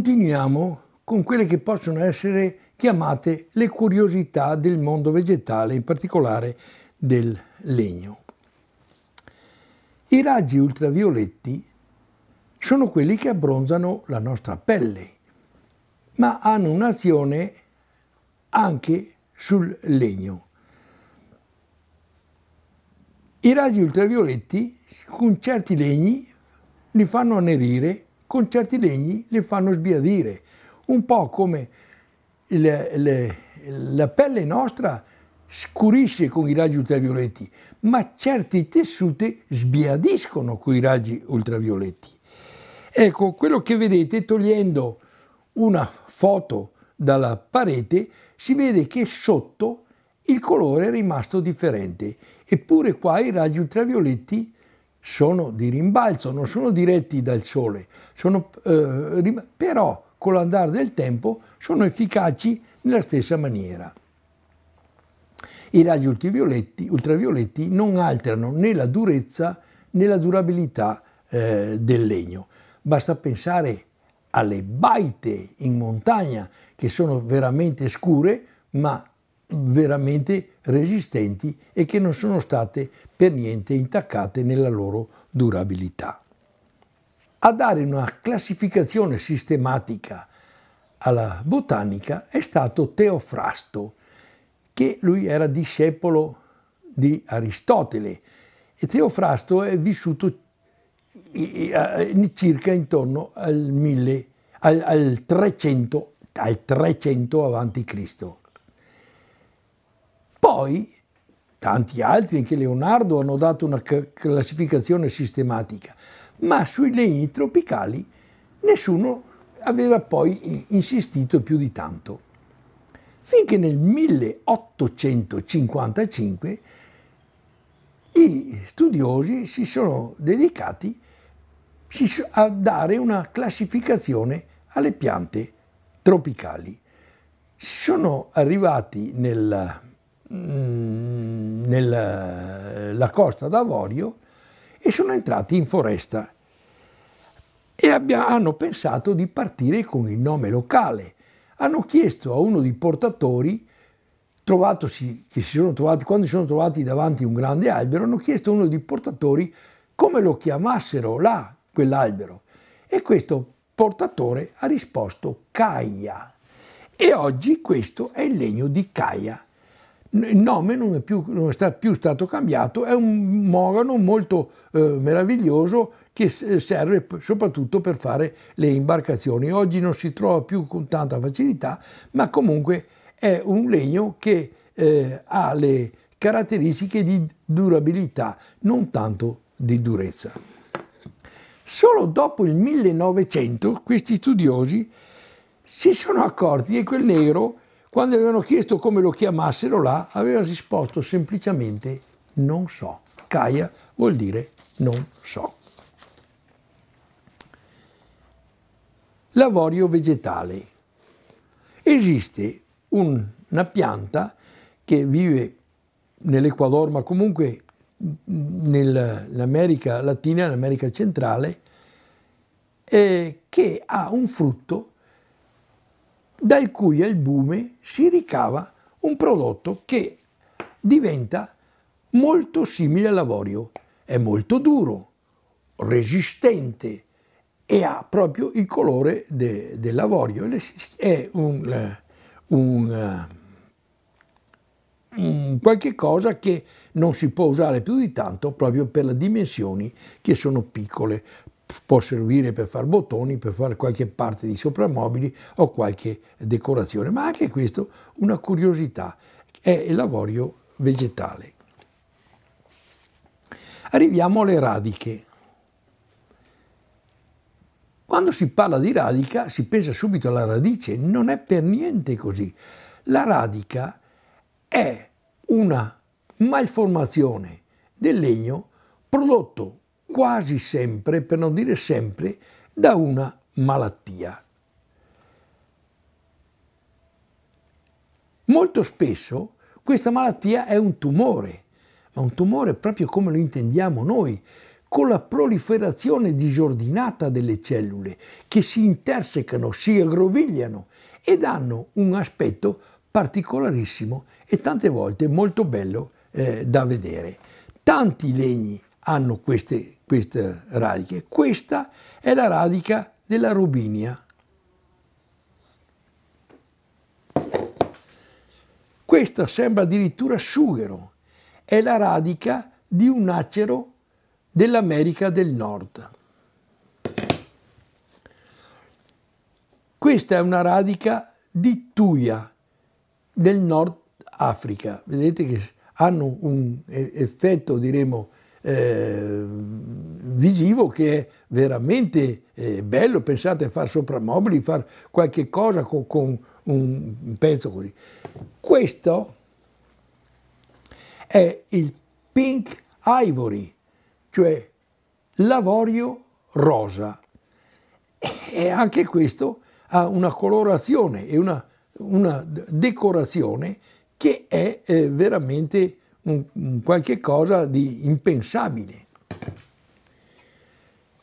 continuiamo con quelle che possono essere chiamate le curiosità del mondo vegetale, in particolare del legno. I raggi ultravioletti sono quelli che abbronzano la nostra pelle, ma hanno un'azione anche sul legno. I raggi ultravioletti con certi legni li fanno annerire con certi legni le fanno sbiadire, un po' come le, le, la pelle nostra scurisce con i raggi ultravioletti, ma certi tessuti sbiadiscono con i raggi ultravioletti. Ecco, quello che vedete togliendo una foto dalla parete, si vede che sotto il colore è rimasto differente, eppure qua i raggi ultravioletti sono di rimbalzo, non sono diretti dal sole, sono, eh, però con l'andare del tempo sono efficaci nella stessa maniera. I raggi ultravioletti, ultravioletti non alterano né la durezza né la durabilità eh, del legno. Basta pensare alle baite in montagna che sono veramente scure ma veramente resistenti e che non sono state per niente intaccate nella loro durabilità. A dare una classificazione sistematica alla botanica è stato Teofrasto, che lui era discepolo di Aristotele e Teofrasto è vissuto circa intorno al, 1000, al, al 300, al 300 a.C. Poi tanti altri, anche Leonardo, hanno dato una classificazione sistematica, ma sui legni tropicali nessuno aveva poi insistito più di tanto. Finché nel 1855 gli studiosi si sono dedicati a dare una classificazione alle piante tropicali. Sono arrivati nel Mm, nella eh, costa d'Avorio e sono entrati in foresta e abbia, hanno pensato di partire con il nome locale. Hanno chiesto a uno dei portatori, che si sono trovati, quando si sono trovati davanti a un grande albero, hanno chiesto a uno dei portatori come lo chiamassero là, quell'albero. E questo portatore ha risposto Caia. E oggi questo è il legno di Caia il nome non è, più, non è più stato cambiato, è un morano molto eh, meraviglioso che serve soprattutto per fare le imbarcazioni. Oggi non si trova più con tanta facilità, ma comunque è un legno che eh, ha le caratteristiche di durabilità, non tanto di durezza. Solo dopo il 1900 questi studiosi si sono accorti che quel negro quando gli avevano chiesto come lo chiamassero là, aveva risposto semplicemente non so. Kaya vuol dire non so. Lavorio vegetale. Esiste una pianta che vive nell'Ecuador, ma comunque nell'America Latina, nell'America Centrale, eh, che ha un frutto dal cui albume si ricava un prodotto che diventa molto simile all'avorio. È molto duro, resistente e ha proprio il colore de, dell'avorio. È un, eh, un, eh, un qualche cosa che non si può usare più di tanto proprio per le dimensioni che sono piccole può servire per fare bottoni, per fare qualche parte di soprammobili o qualche decorazione, ma anche questo una curiosità, è lavorio vegetale. Arriviamo alle radiche. Quando si parla di radica si pensa subito alla radice, non è per niente così. La radica è una malformazione del legno prodotto quasi sempre, per non dire sempre, da una malattia. Molto spesso questa malattia è un tumore, ma un tumore proprio come lo intendiamo noi, con la proliferazione disordinata delle cellule che si intersecano, si aggrovigliano ed hanno un aspetto particolarissimo e tante volte molto bello eh, da vedere. Tanti legni hanno queste queste radiche. Questa è la radica della rubinia. Questo sembra addirittura sughero, è la radica di un acero dell'America del Nord. Questa è una radica di tuia del Nord Africa. Vedete che hanno un effetto, diremo, eh, visivo che è veramente eh, bello, pensate a fare soprammobili, fare qualche cosa con, con un, pezzo così. Questo è il pink ivory, cioè l'avorio rosa. E anche questo ha una colorazione e una, una decorazione che è eh, veramente un, un qualche cosa di impensabile.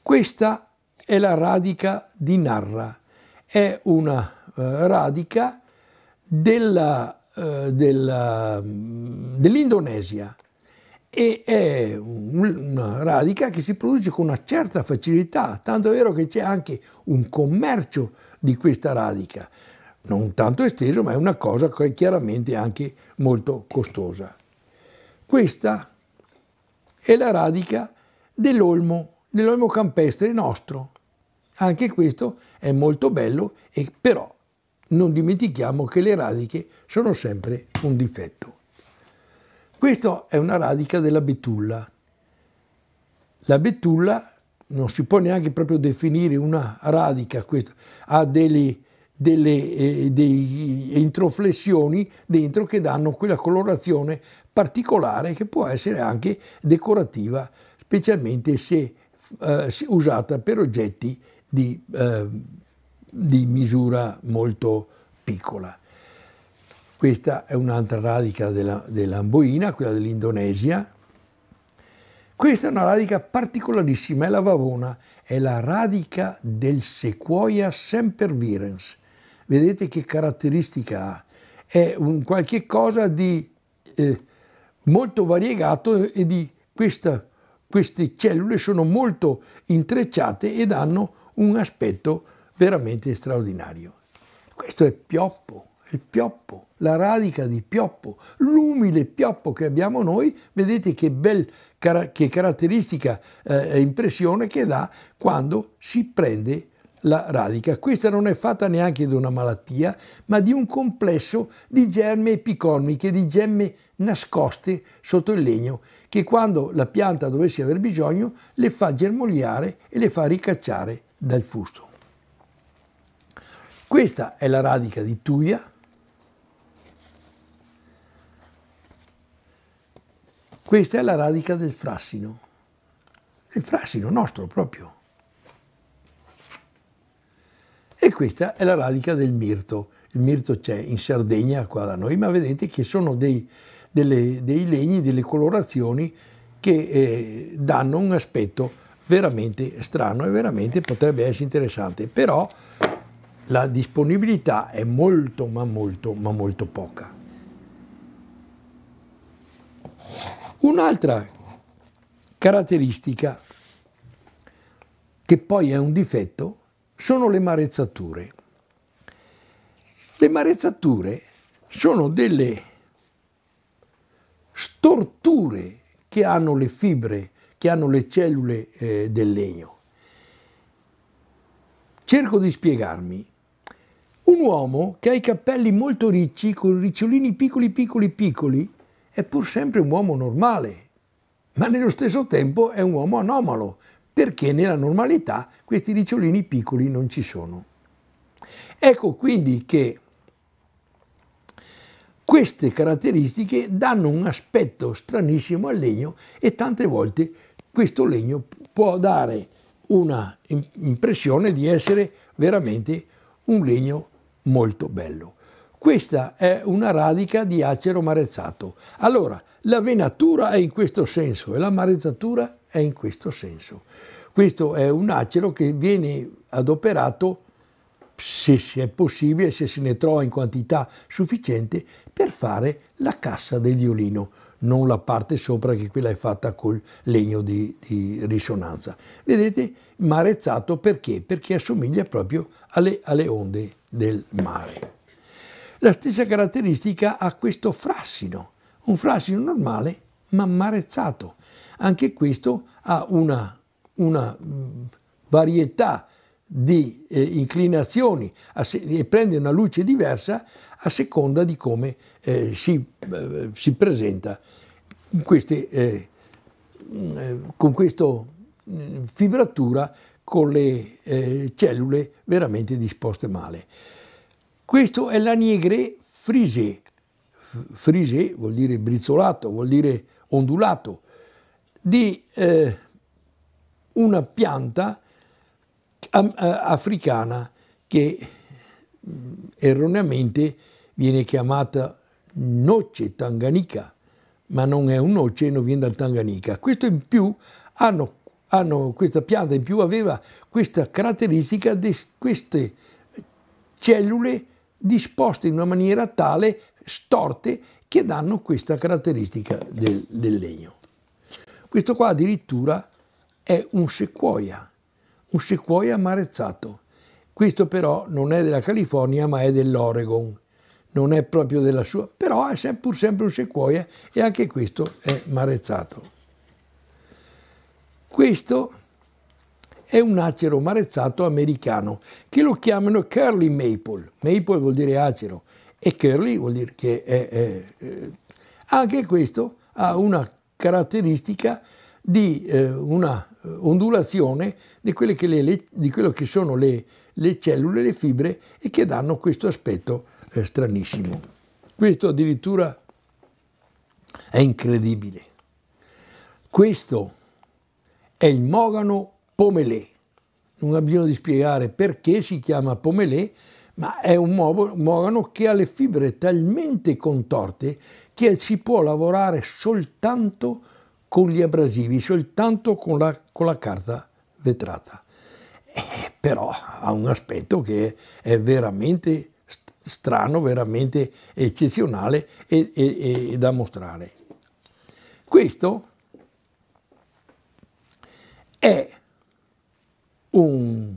Questa è la radica di Narra, è una eh, radica della, eh, mm, dell'Indonesia e è una radica che si produce con una certa facilità, tanto è vero che c'è anche un commercio di questa radica, non tanto esteso ma è una cosa che è chiaramente anche molto costosa. Questa è la radica dell'olmo, dell'olmo campestre nostro. Anche questo è molto bello, e però non dimentichiamo che le radiche sono sempre un difetto. Questa è una radica della betulla. La betulla non si può neanche proprio definire una radica, questo, ha delle, delle eh, dei eh, introflessioni dentro che danno quella colorazione particolare che può essere anche decorativa, specialmente se eh, usata per oggetti di, eh, di misura molto piccola. Questa è un'altra radica della, dell'amboina, quella dell'Indonesia. Questa è una radica particolarissima, è la vavona, è la radica del Sequoia sempervirens. Vedete che caratteristica ha? È un qualche cosa di... Eh, molto variegato e di questa, queste cellule sono molto intrecciate ed hanno un aspetto veramente straordinario. Questo è pioppo, il pioppo, la radica di pioppo, l'umile pioppo che abbiamo noi, vedete che, bel, che caratteristica e eh, impressione che dà quando si prende la radica. Questa non è fatta neanche di una malattia, ma di un complesso di germe epicormiche, di gemme nascoste sotto il legno che quando la pianta dovesse aver bisogno le fa germogliare e le fa ricacciare dal fusto. Questa è la radica di Tuia. Questa è la radica del frassino, Il frassino nostro proprio. E questa è la radica del mirto. Il mirto c'è in Sardegna, qua da noi, ma vedete che sono dei, delle, dei legni, delle colorazioni che eh, danno un aspetto veramente strano e veramente potrebbe essere interessante, però la disponibilità è molto ma molto ma molto poca. Un'altra caratteristica che poi è un difetto sono le marezzature. Le marezzature sono delle storture che hanno le fibre, che hanno le cellule eh, del legno. Cerco di spiegarmi. Un uomo che ha i capelli molto ricci, con ricciolini piccoli piccoli piccoli, è pur sempre un uomo normale, ma nello stesso tempo è un uomo anomalo, perché nella normalità questi ricciolini piccoli non ci sono. Ecco quindi che queste caratteristiche danno un aspetto stranissimo al legno e tante volte questo legno può dare una impressione di essere veramente un legno molto bello. Questa è una radica di acero marezzato. Allora, la venatura è in questo senso e la marezzatura è in questo senso. Questo è un acero che viene adoperato se è possibile, se se ne trova in quantità sufficiente, per fare la cassa del violino, non la parte sopra che quella è fatta col legno di, di risonanza. Vedete, marezzato perché? Perché assomiglia proprio alle, alle onde del mare. La stessa caratteristica ha questo frassino, un frassino normale ma marezzato. Anche questo ha una, una mm, varietà di eh, inclinazioni se- e prende una luce diversa a seconda di come eh, si, eh, si, presenta queste, eh, mm, eh, con questa mm, fibratura con le eh, cellule veramente disposte male. Questo è l'aniegre frisée. Frisé vuol dire brizzolato, vuol dire ondulato, di una pianta eh, africana che mm, erroneamente viene chiamata noce tanganica, ma non è un noce, non viene dal Tanganica. Questo in più hanno, hanno, questa pianta in più aveva questa caratteristica di queste cellule disposte in una maniera tale, storte, che danno questa caratteristica del, del legno. Questo qua addirittura è un sequoia, un sequoia amarezzato. Questo però non è della California ma è dell'Oregon. Non è proprio della sua, però è pur sempre un sequoia e anche questo è marezzato. Questo è un acero marezzato americano che lo chiamano curly maple. Maple vuol dire acero e curly vuol dire che è, è, è. anche questo ha una caratteristica di eh, una eh, ondulazione di, che le, di quello che sono le, le, cellule, le fibre e che danno questo aspetto eh, stranissimo. Questo addirittura è incredibile. Questo è il mogano pomelé. Non ha bisogno di spiegare perché si chiama pomelé, ma è un mogano che ha le fibre talmente contorte che si può lavorare soltanto con con gli abrasivi, soltanto con la, con la carta vetrata. Eh, però ha un aspetto che è veramente strano, veramente eccezionale e, e, e da mostrare. Questo è un,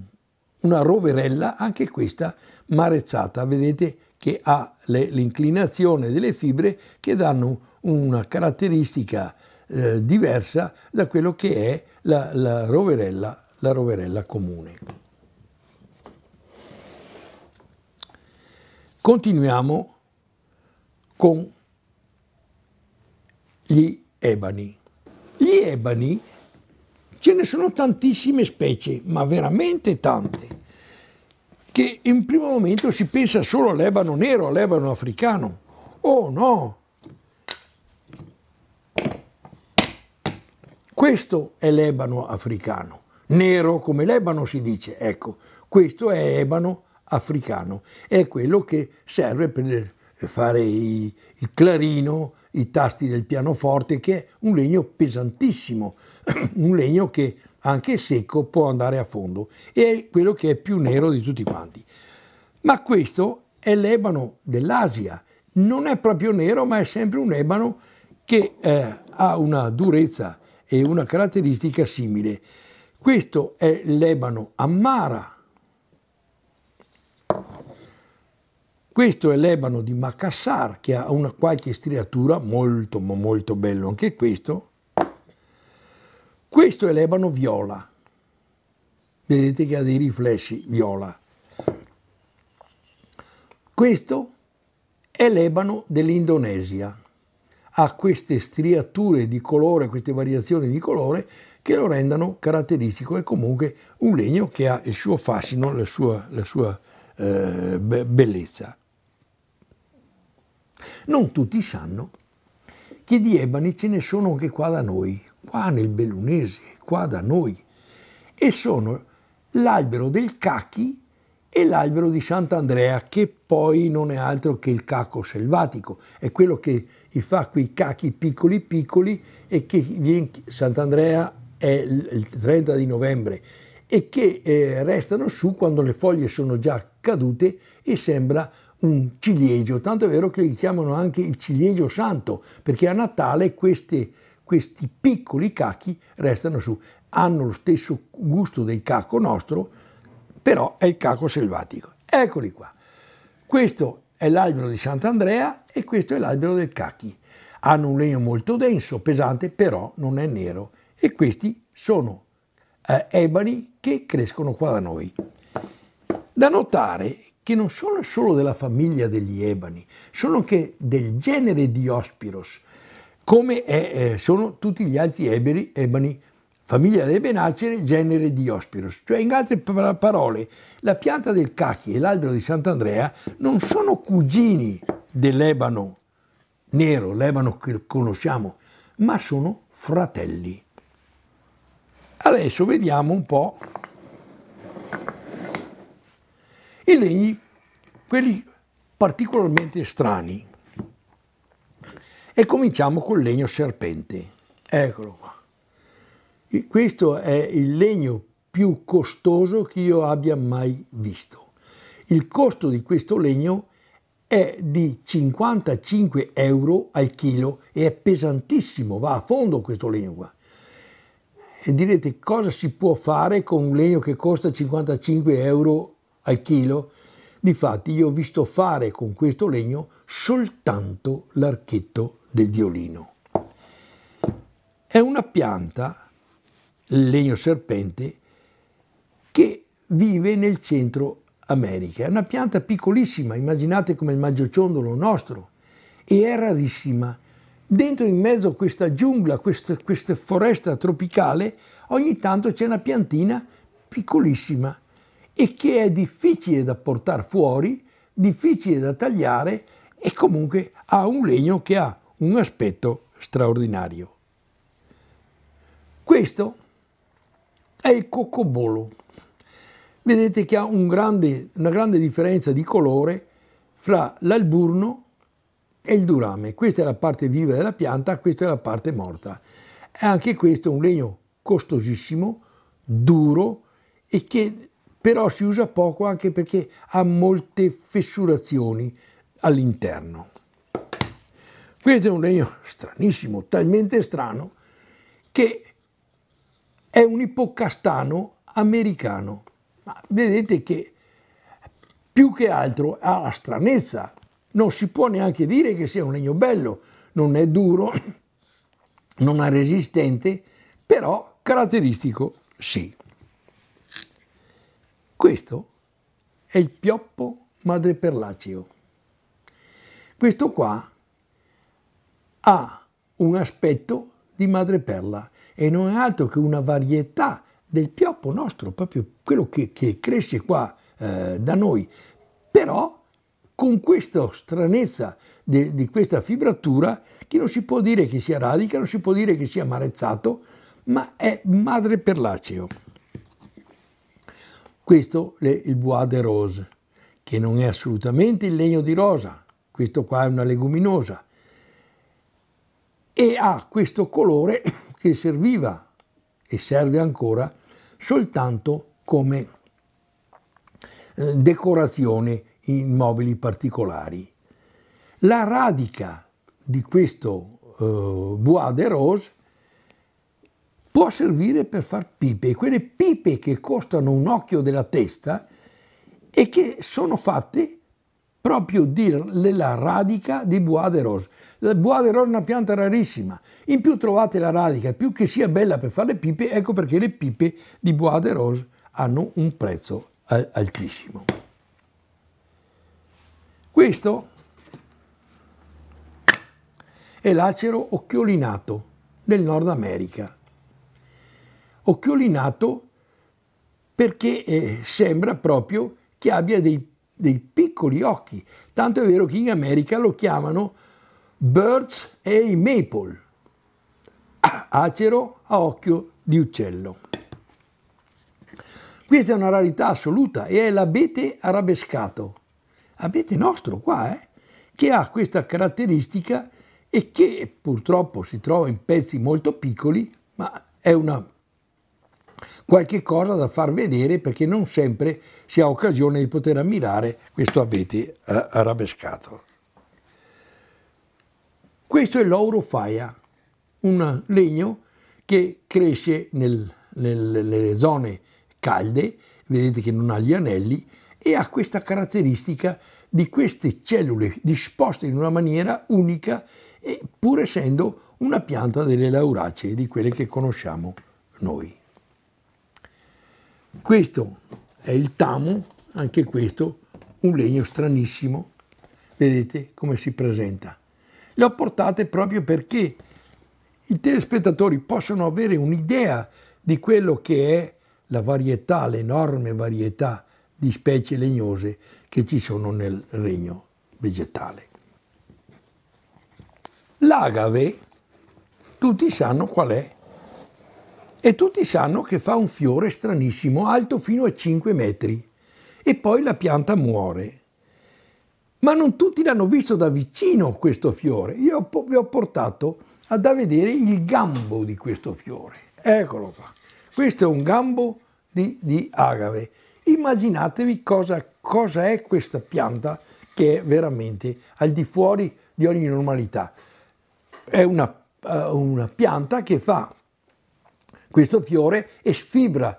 una roverella, anche questa marezzata, vedete che ha l'inclinazione delle fibre che danno una caratteristica eh, diversa da quello che è la, la, roverella, la roverella comune. Continuiamo con gli ebani. Gli ebani ce ne sono tantissime specie, ma veramente tante, che in primo momento si pensa solo all'ebano nero, all'ebano africano. Oh no, Questo è l'ebano africano, nero come l'ebano si dice, ecco, questo è ebano africano, è quello che serve per fare i, il clarino, i tasti del pianoforte, che è un legno pesantissimo, un legno che anche secco può andare a fondo e è quello che è più nero di tutti quanti. Ma questo è l'ebano dell'Asia, non è proprio nero ma è sempre un ebano che eh, ha una durezza e una caratteristica simile. Questo è l'ebano Ammara. Questo è l'ebano di Macassar che ha una qualche striatura molto molto bello anche questo. Questo è l'ebano viola. Vedete che ha dei riflessi viola. Questo è l'ebano dell'Indonesia ha queste striature di colore, queste variazioni di colore che lo rendano caratteristico e comunque un legno che ha il suo fascino, la sua, la sua eh, bellezza. Non tutti sanno che di ebani ce ne sono anche qua da noi, qua nel Bellunese, qua da noi, e sono l'albero del cachi e l'albero di Sant'Andrea che poi non è altro che il caco selvatico, è quello che fa quei cachi piccoli piccoli e che viene, Sant'Andrea è il 30 di novembre e che eh, restano su quando le foglie sono già cadute e sembra un ciliegio, tanto è vero che li chiamano anche il ciliegio santo, perché a Natale queste, questi piccoli cachi restano su, hanno lo stesso gusto del caco nostro, però è il caco selvatico. Eccoli qua. Questo è l'albero di Sant'Andrea e questo è l'albero del cachi. Hanno un legno molto denso, pesante, però non è nero. E questi sono eh, ebani che crescono qua da noi. Da notare che non sono solo della famiglia degli ebani, sono anche del genere di Ospiros, come è, eh, sono tutti gli altri eberi, ebani famiglia delle benacere, genere di Diospiros. Cioè, in altre parole, la pianta del cachi e l'albero di Sant'Andrea non sono cugini dell'ebano nero, l'ebano che conosciamo, ma sono fratelli. Adesso vediamo un po' i legni, quelli particolarmente strani. E cominciamo col legno serpente. Eccolo qua. Questo è il legno più costoso che io abbia mai visto. Il costo di questo legno è di 55 euro al chilo e è pesantissimo, va a fondo questo legno qua. E direte cosa si può fare con un legno che costa 55 euro al chilo? Difatti io ho visto fare con questo legno soltanto l'archetto del violino. È una pianta legno serpente, che vive nel centro America. È una pianta piccolissima, immaginate come il maggiociondolo nostro, e è rarissima. Dentro in mezzo a questa giungla, questa, questa foresta tropicale, ogni tanto c'è una piantina piccolissima e che è difficile da portare fuori, difficile da tagliare e comunque ha un legno che ha un aspetto straordinario. Questo è il coccobolo. Vedete che ha un grande, una grande differenza di colore fra l'alburno e il durame. Questa è la parte viva della pianta, questa è la parte morta. Anche questo è un legno costosissimo, duro e che però si usa poco anche perché ha molte fessurazioni all'interno. Questo è un legno stranissimo, talmente strano che è un ippocastano americano. Ma vedete che più che altro ha la stranezza. Non si può neanche dire che sia un legno bello, non è duro, non è resistente, però caratteristico sì. Questo è il pioppo madreperlaceo. Questo qua ha un aspetto di madreperla e non è altro che una varietà del pioppo nostro, proprio quello che, che cresce qua eh, da noi. Però con questa stranezza de, di questa fibratura che non si può dire che sia radica, non si può dire che sia marezzato, ma è madreperlaceo. Questo è il bois de rose, che non è assolutamente il legno di rosa, questo qua è una leguminosa, e ha questo colore che serviva e serve ancora soltanto come eh, decorazione in mobili particolari. La radica di questo eh, bois de rose può servire per far pipe, quelle pipe che costano un occhio della testa e che sono fatte proprio della radica di Bois de Rose. La Bois de Rose è una pianta rarissima, in più trovate la radica, più che sia bella per fare le pipe, ecco perché le pipe di Bois de Rose hanno un prezzo altissimo. Questo è l'acero occhiolinato del Nord America. Occhiolinato perché eh, sembra proprio che abbia dei dei piccoli occhi. Tanto è vero che in America lo chiamano Birds a Maple, ah, acero a occhio di uccello. Questa è una rarità assoluta e è l'abete arabescato, abete nostro qua, eh, che ha questa caratteristica e che purtroppo si trova in pezzi molto piccoli, ma è una qualche cosa da far vedere perché non sempre si ha occasione di poter ammirare questo abete eh, arabescato. Questo è l'oro un legno che cresce nel, nel, nelle zone calde, vedete che non ha gli anelli, e ha questa caratteristica di queste cellule disposte in una maniera unica pur essendo una pianta delle lauracee, di quelle che conosciamo noi. Questo è il tamo, anche questo un legno stranissimo. Vedete come si presenta. Le ho portate proprio perché i telespettatori possono avere un'idea di quello che è la varietà, l'enorme varietà di specie legnose che ci sono nel regno vegetale. L'agave, tutti sanno qual è e tutti sanno che fa un fiore stranissimo, alto fino a 5 metri, e poi la pianta muore. Ma non tutti l'hanno visto da vicino questo fiore. Io vi ho portato ad a vedere il gambo di questo fiore. Eccolo qua. Questo è un gambo di, di agave. Immaginatevi cosa, cosa è questa pianta che è veramente al di fuori di ogni normalità. È una, eh, una pianta che fa questo fiore e sfibra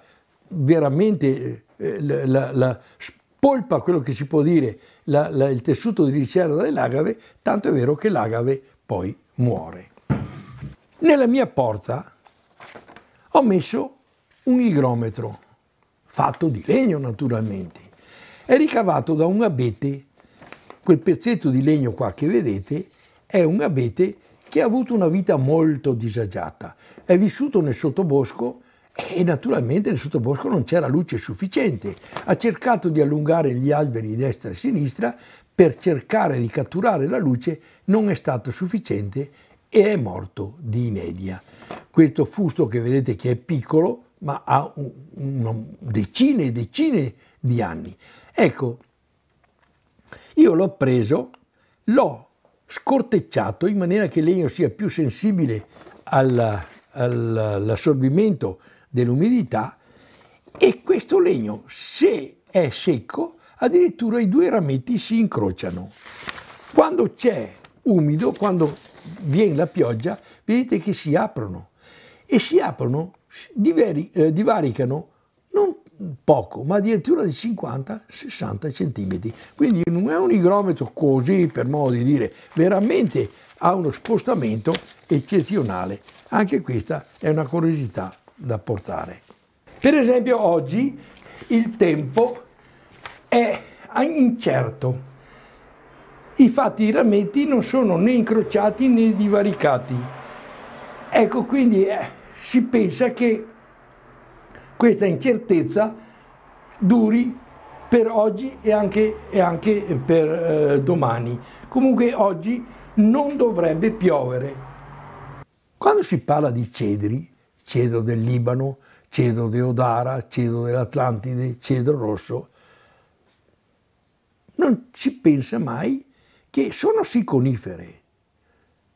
veramente, eh, la, la, la, spolpa quello che si può dire, il tessuto di riserva dell'agave, tanto è vero che l'agave poi muore. Nella mia porta ho messo un igrometro, fatto di legno naturalmente, è ricavato da un abete, quel pezzetto di legno qua che vedete è un abete che ha avuto una vita molto disagiata. È vissuto nel sottobosco e naturalmente nel sottobosco non c'era luce sufficiente. Ha cercato di allungare gli alberi destra e sinistra per cercare di catturare la luce, non è stato sufficiente e è morto di inedia. Questo fusto che vedete che è piccolo, ma ha un, un, decine e decine di anni. Ecco, io l'ho preso, l'ho scortecciato in maniera che il legno sia più sensibile all'assorbimento dell'umidità e questo legno, se è secco, addirittura i due rametti si incrociano. Quando c'è umido, quando viene la pioggia, vedete che si aprono e si aprono, eh, divaricano poco, ma addirittura di 50-60 cm. Quindi non è un igrometro così, per modo di dire, veramente ha uno spostamento eccezionale. Anche questa è una curiosità da portare. Per esempio oggi il tempo è incerto. Infatti i rametti non sono né incrociati né divaricati. Ecco, quindi eh, si pensa che questa incertezza duri per oggi e anche, e anche per eh, domani. Comunque oggi non dovrebbe piovere. Quando si parla di cedri, cedro del Libano, cedro deodara, cedro dell'Atlantide, cedro rosso, non si pensa mai che sono siconifere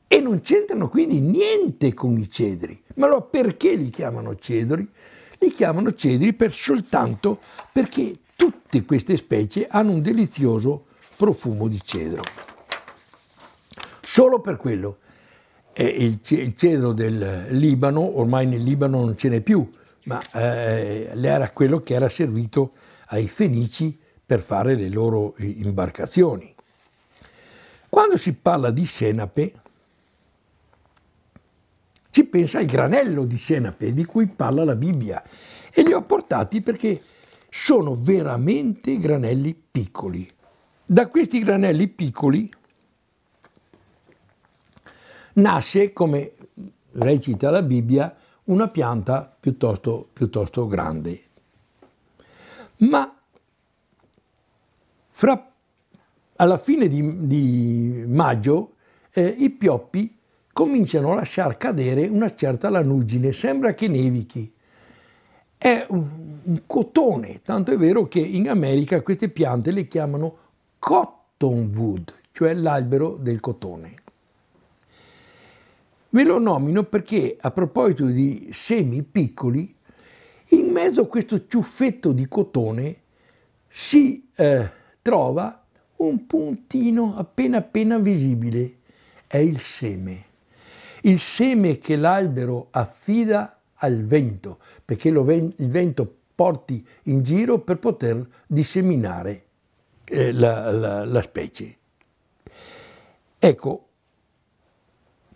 e non c'entrano quindi niente con i cedri. Ma allora perché li chiamano cedri? li chiamano cedri per soltanto perché tutte queste specie hanno un delizioso profumo di cedro. Solo per quello. Eh, il, il cedro del Libano, ormai nel Libano non ce n'è più, ma eh, era quello che era servito ai fenici per fare le loro eh, imbarcazioni. Quando si parla di senape, si pensa al granello di senape di cui parla la Bibbia e li ho portati perché sono veramente granelli piccoli. Da questi granelli piccoli nasce, come recita la Bibbia, una pianta piuttosto, piuttosto grande. Ma fra, alla fine di, di maggio eh, i pioppi cominciano a lasciar cadere una certa lanugine, sembra che nevichi. È un cotone, tanto è vero che in America queste piante le chiamano cottonwood, cioè l'albero del cotone. Ve lo nomino perché a proposito di semi piccoli, in mezzo a questo ciuffetto di cotone si eh, trova un puntino appena appena visibile, è il seme. Il seme che l'albero affida al vento, perché ven il vento porti in giro per poter disseminare eh, la, la, la specie. Ecco,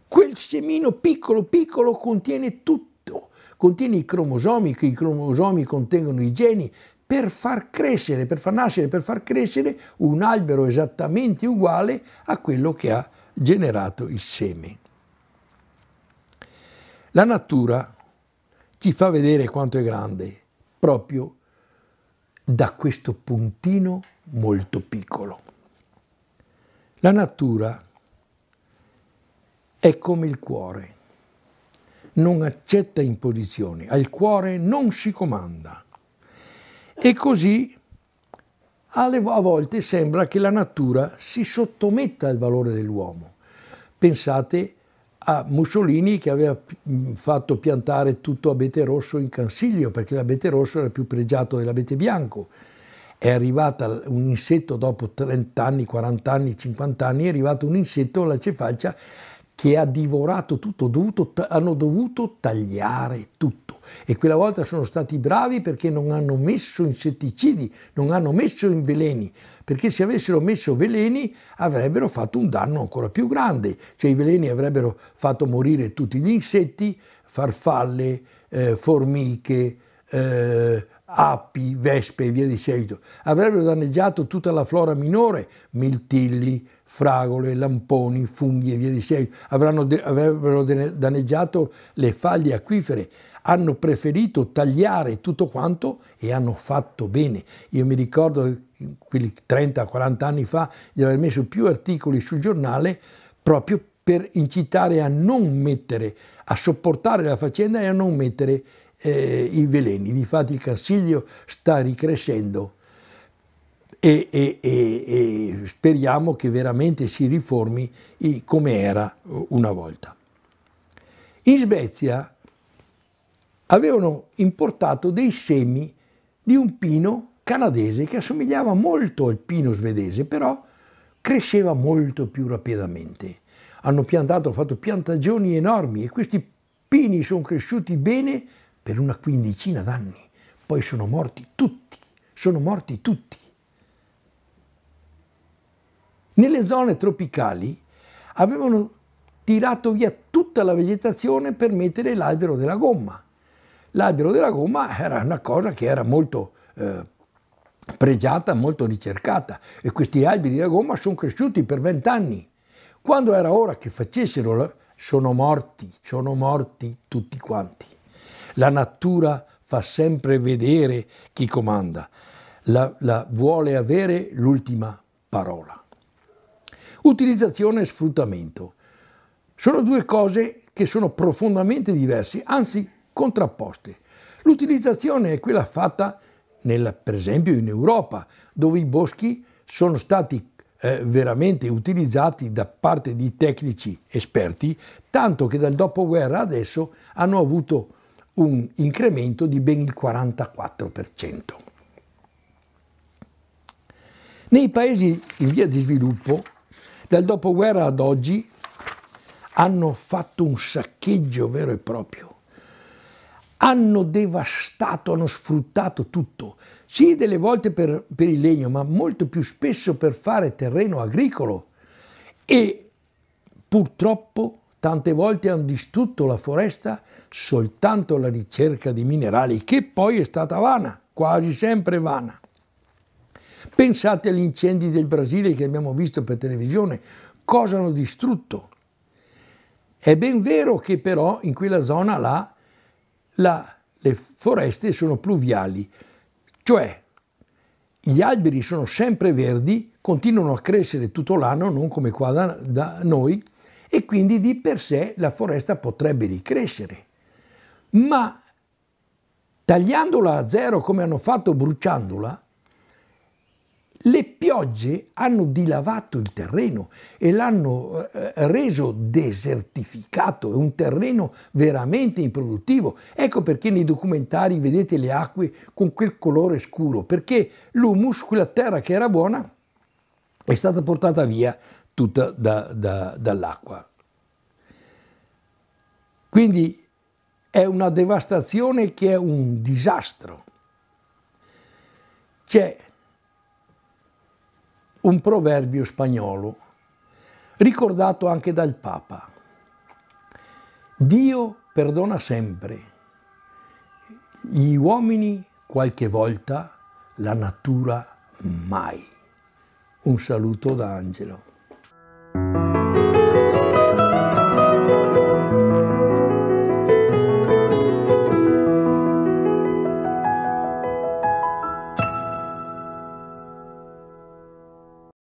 quel semino piccolo piccolo contiene tutto, contiene i cromosomi, che i cromosomi contengono i geni, per far crescere, per far nascere, per far crescere un albero esattamente uguale a quello che ha generato il seme. La natura ci fa vedere quanto è grande proprio da questo puntino molto piccolo. La natura è come il cuore, non accetta imposizioni, al cuore non si comanda. E così a volte sembra che la natura si sottometta al valore dell'uomo. Pensate a a Mussolini che aveva fatto piantare tutto abete rosso in Cansiglio perché l'abete rosso era più pregiato dell'abete bianco. È arrivata un insetto dopo 30 anni, 40 anni, 50 anni, è arrivato un insetto alla cefalcia che ha divorato tutto, dovuto, hanno dovuto tagliare tutto. E quella volta sono stati bravi perché non hanno messo insetticidi, non hanno messo in veleni, perché se avessero messo veleni avrebbero fatto un danno ancora più grande, cioè i veleni avrebbero fatto morire tutti gli insetti, farfalle, eh, formiche, eh, api, vespe e via di seguito, avrebbero danneggiato tutta la flora minore, miltilli, fragole, lamponi, funghi e via di seguito, de avrebbero de danneggiato le faglie acquifere, hanno preferito tagliare tutto quanto e hanno fatto bene. Io mi ricordo quelli 30-40 anni fa di aver messo più articoli sul giornale proprio per incitare a non mettere, a sopportare la faccenda e a non mettere eh, i veleni. Difatti il Consiglio sta ricrescendo e, e, e, e speriamo che veramente si riformi come era eh, una volta. In Svezia avevano importato dei semi di un pino canadese che assomigliava molto al pino svedese, però cresceva molto più rapidamente. Hanno piantato, hanno fatto piantagioni enormi e questi pini sono cresciuti bene per una quindicina d'anni, poi sono morti tutti, sono morti tutti. Nelle zone tropicali avevano tirato via tutta la vegetazione per mettere l'albero della gomma. L'albero della gomma era una cosa che era molto eh, pregiata, molto ricercata e questi alberi della gomma sono cresciuti per vent'anni. Quando era ora che facessero, sono morti, sono morti tutti quanti. La natura fa sempre vedere chi comanda, la, la vuole avere l'ultima parola. Utilizzazione e sfruttamento sono due cose che sono profondamente diverse, anzi contrapposte. L'utilizzazione è quella fatta nella, per esempio in Europa, dove i boschi sono stati eh, veramente utilizzati da parte di tecnici esperti, tanto che dal dopoguerra adesso hanno avuto un incremento di ben il 44%. Nei paesi in via di sviluppo, dal dopoguerra ad oggi, hanno fatto un saccheggio vero e proprio. Hanno devastato, hanno sfruttato tutto, sì delle volte per, per il legno, ma molto più spesso per fare terreno agricolo e purtroppo Tante volte hanno distrutto la foresta soltanto alla ricerca di minerali, che poi è stata vana, quasi sempre vana. Pensate agli incendi del Brasile che abbiamo visto per televisione, cosa hanno distrutto. È ben vero che però in quella zona là la, le foreste sono pluviali, cioè gli alberi sono sempre verdi, continuano a crescere tutto l'anno, non come qua da, da noi, e quindi di per sé la foresta potrebbe ricrescere. Ma tagliandola a zero come hanno fatto bruciandola, le piogge hanno dilavato il terreno e l'hanno eh, eh, reso desertificato, è un terreno veramente improduttivo. Ecco perché nei documentari vedete le acque con quel colore scuro, perché l'humus, quella terra che era buona, è stata portata via tutta da, da, dall'acqua. Quindi è una devastazione che è un disastro. C'è un proverbio spagnolo, ricordato anche dal Papa. Dio perdona sempre, gli uomini qualche volta, la natura mai. Un saluto da Angelo.